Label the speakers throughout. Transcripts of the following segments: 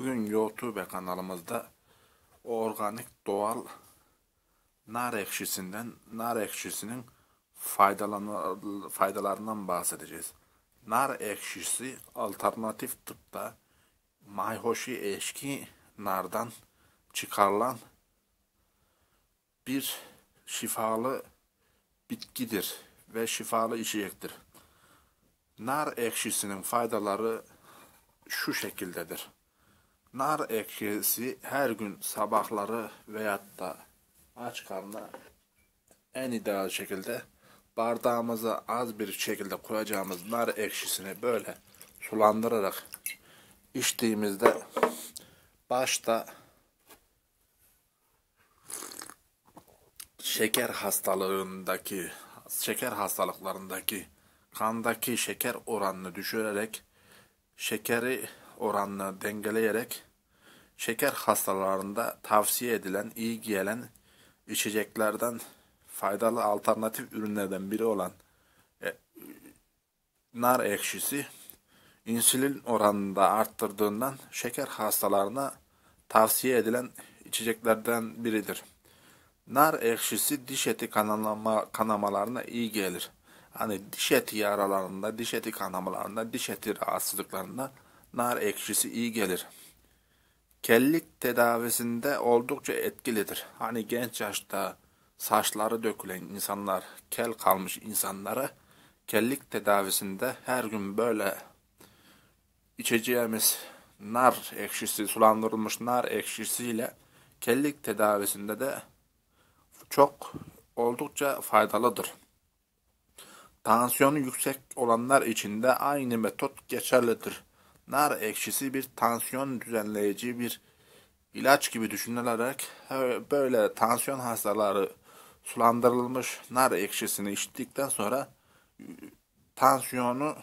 Speaker 1: Bugün YouTube kanalımızda organik doğal nar ekşisinden, nar ekşisinin faydalarından bahsedeceğiz. Nar ekşisi alternatif tıpta mayhoşi eşki nardan çıkarılan bir şifalı bitkidir ve şifalı içecektir. Nar ekşisinin faydaları şu şekildedir. Nar ekşisi her gün sabahları və da aç karnına en ideal şekilde bardağımıza az bir şekilde koyacağımız nar ekşisini böyle sulandırarak içtiğimizde başta şeker hastalığındaki şeker hastalıklarındaki kandaki şeker oranını düşürerek şekeri oranını dengeleyerek şeker hastalarında tavsiye edilen, iyi gelen içeceklerden faydalı alternatif ürünlerden biri olan e, nar ekşisi insülin oranını da arttırdığından şeker hastalarına tavsiye edilen içeceklerden biridir. Nar ekşisi diş eti kanama, kanamalarına iyi gelir. Hani diş eti yaralarında, diş eti kanamalarında, diş eti rahatsızlıklarında nar ekşisi iyi gelir kellik tedavisinde oldukça etkilidir. Hani genç yaşta saçları dökülen insanlar, kel kalmış insanlara kellik tedavisinde her gün böyle içeceğimiz nar ekşisi, sulandırılmış nar ekşisiyle kellik tedavisinde de çok oldukça faydalıdır. Tansiyonu yüksek olanlar için de aynı metot geçerlidir nar ekşisi bir tansiyon düzenleyici bir ilaç gibi düşünülerek e, böyle tansiyon hastaları sulandırılmış nar ekşisini içtikten sonra e, tansiyonu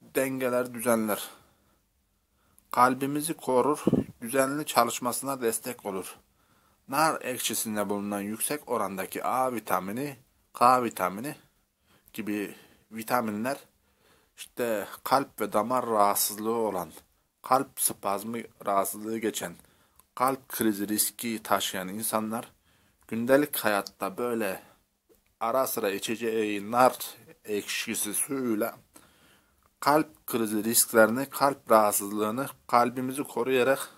Speaker 1: dengeler düzenler. Kalbimizi korur, düzenli çalışmasına destek olur. Nar ekşisinde bulunan yüksek orandaki A vitamini, K vitamini gibi vitaminler işte kalp ve damar rahatsızlığı olan, kalp spazmı rahatsızlığı geçen, kalp krizi riski taşıyan insanlar gündelik hayatta böyle ara sıra içeceği nar ekşisi suyuyla kalp krizi risklerini, kalp rahatsızlığını kalbimizi koruyarak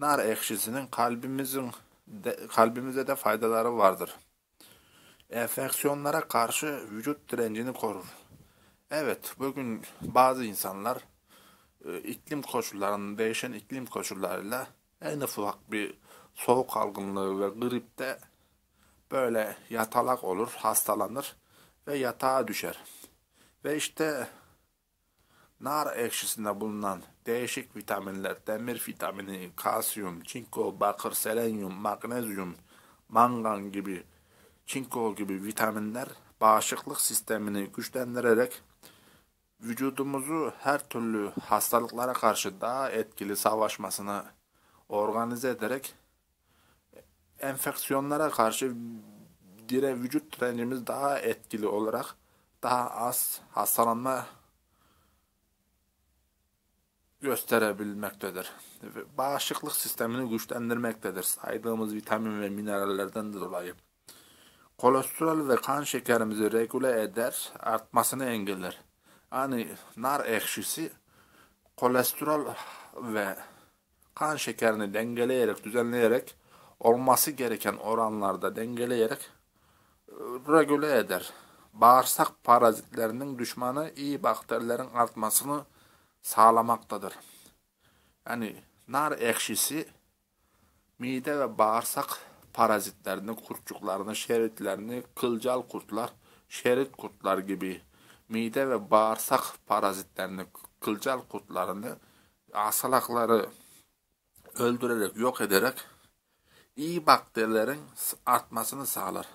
Speaker 1: nar ekşisinin kalbimizin de, kalbimize de faydaları vardır. Enfeksiyonlara karşı vücut direncini korur. Evet, bugün bazı insanlar e, iklim koşullarının değişen iklim koşullarıyla en ufak bir soğuk algınlığı ve gripte böyle yatalak olur, hastalanır ve yatağa düşer. Ve işte nar ekşisinde bulunan değişik vitaminler, demir vitamini, kalsiyum, çinko, bakır, selenyum, magnezyum, mangan gibi, çinko gibi vitaminler bağışıklık sistemini güçlendirerek vücudumuzu her türlü hastalıklara karşı daha etkili savaşmasını organize ederek enfeksiyonlara karşı dire vücut direncimiz daha etkili olarak daha az hastalanma gösterebilmektedir. Bağışıklık sistemini güçlendirmektedir. Saydığımız vitamin ve minerallerden dolayı kolesterol ve kan şekerimizi regüle eder, artmasını engeller. Yani nar ekşisi kolesterol ve kan şekerini dengeleyerek, düzenleyerek olması gereken oranlarda dengeleyerek e, regüle eder. Bağırsak parazitlerinin düşmanı iyi bakterilerin artmasını sağlamaktadır. Yani nar ekşisi mide ve bağırsak parazitlerini, kurtçuklarını, şeritlerini, kılcal kurtlar, şerit kurtlar gibi mide ve bağırsak parazitlerini, kılcal kurtlarını, asalakları öldürerek, yok ederek iyi bakterilerin artmasını sağlar.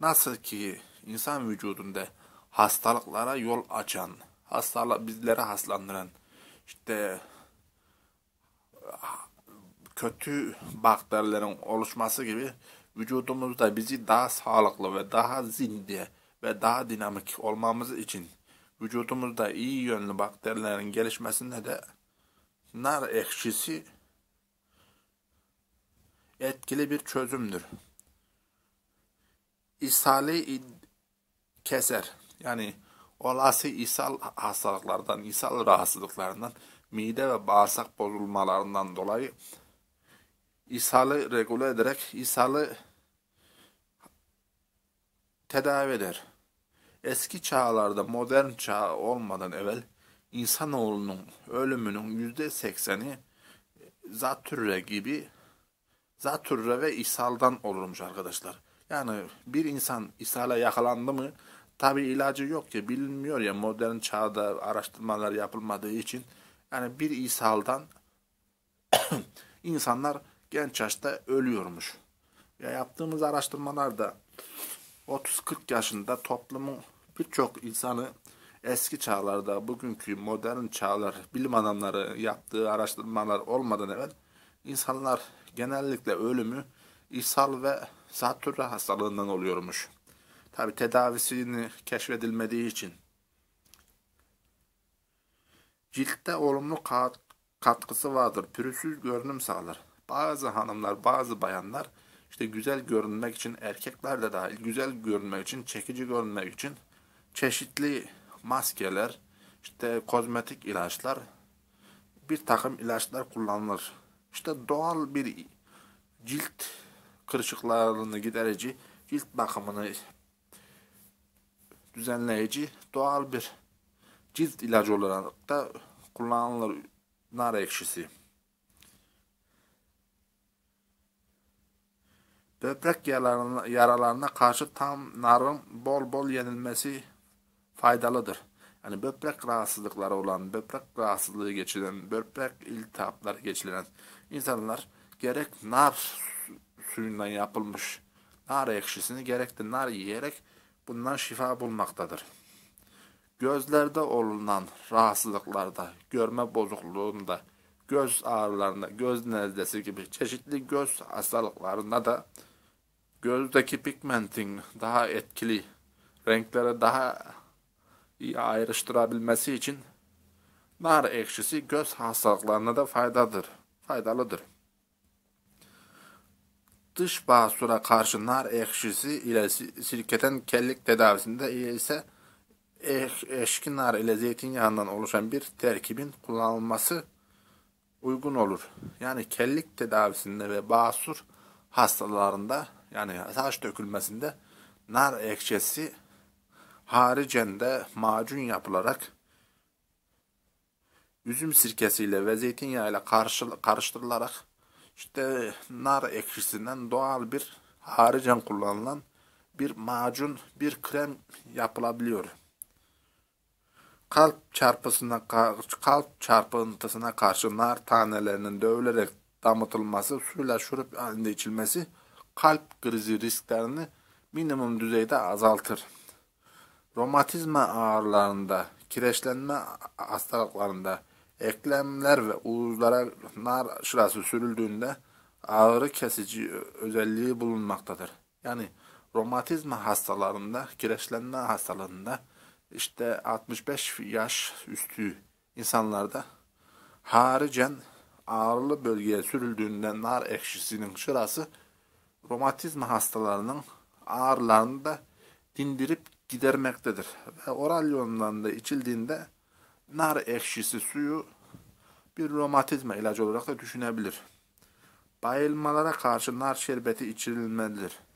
Speaker 1: Nasıl ki insan vücudunda hastalıklara yol açan, hastalık bizlere haslandıran, işte kötü bakterilerin oluşması gibi vücudumuzda bizi daha sağlıklı ve daha zinde ve daha dinamik olmamız için vücudumuzda iyi yönlü bakterilerin gelişmesinde de nar ekşisi etkili bir çözümdür. İshali keser. Yani olası ishal hastalıklardan, ishal rahatsızlıklarından, mide ve bağırsak bozulmalarından dolayı ishalı regüle ederek ishalı tedavi eder. Eski çağlarda modern çağ olmadan evvel insanoğlunun ölümünün %80'i zatürre gibi zatürre ve ishaldan olurmuş arkadaşlar. Yani bir insan ishala yakalandı mı tabi ilacı yok ya bilinmiyor ya modern çağda araştırmalar yapılmadığı için yani bir ishaldan insanlar genç yaşta ölüyormuş. Ya yaptığımız araştırmalarda 30-40 yaşında toplumun birçok insanı eski çağlarda bugünkü modern çağlar bilim adamları yaptığı araştırmalar olmadan evvel insanlar genellikle ölümü ishal ve zatürre hastalığından oluyormuş. Tabi tedavisini keşfedilmediği için. Ciltte olumlu katkısı vardır. Pürüzsüz görünüm sağlar. Bazı hanımlar, bazı bayanlar işte güzel görünmek için, erkekler de dahil güzel görünmek için, çekici görünmek için çeşitli maskeler, işte kozmetik ilaçlar, bir takım ilaçlar kullanılır. İşte doğal bir cilt kırışıklarını giderici, cilt bakımını düzenleyici doğal bir cilt ilacı olarak da kullanılır nar ekşisi. Böbrek yaralarına, karşı tam narın bol bol yenilmesi faydalıdır. Yani böbrek rahatsızlıkları olan, böbrek rahatsızlığı geçiren, böbrek iltihapları geçiren insanlar gerek nar suyundan yapılmış nar ekşisini gerek de nar yiyerek bundan şifa bulmaktadır. Gözlerde olunan rahatsızlıklarda, görme bozukluğunda, göz ağrılarında, göz nezlesi gibi çeşitli göz hastalıklarında da gözdeki pigmenting daha etkili renklere daha iyi ayrıştırabilmesi için nar ekşisi göz hastalıklarına da faydadır, faydalıdır. Dış basura karşı nar ekşisi ile sirketen kellik tedavisinde ise eşkin nar ile zeytinyağından oluşan bir terkibin kullanılması uygun olur. Yani kellik tedavisinde ve basur hastalarında yani saç dökülmesinde nar ekşesi haricinde macun yapılarak üzüm sirkesiyle ve zeytinyağıyla karıştırılarak işte nar ekşisinden doğal bir haricen kullanılan bir macun, bir krem yapılabiliyor. Kalp çarpısına kalp çarpıntısına karşı nar tanelerinin dövülerek damıtılması, suyla şurup halinde içilmesi kalp krizi risklerini minimum düzeyde azaltır. Romatizma ağrılarında, kireçlenme hastalıklarında, eklemler ve uğuzlara nar şırası sürüldüğünde ağrı kesici özelliği bulunmaktadır. Yani romatizma hastalarında, kireçlenme hastalarında, işte 65 yaş üstü insanlarda haricen ağrılı bölgeye sürüldüğünde nar ekşisinin şırası romatizma hastalarının ağrılarını da dindirip gidermektedir. Ve oral yolundan da içildiğinde nar ekşisi suyu bir romatizma ilacı olarak da düşünebilir. Bayılmalara karşı nar şerbeti içirilmelidir.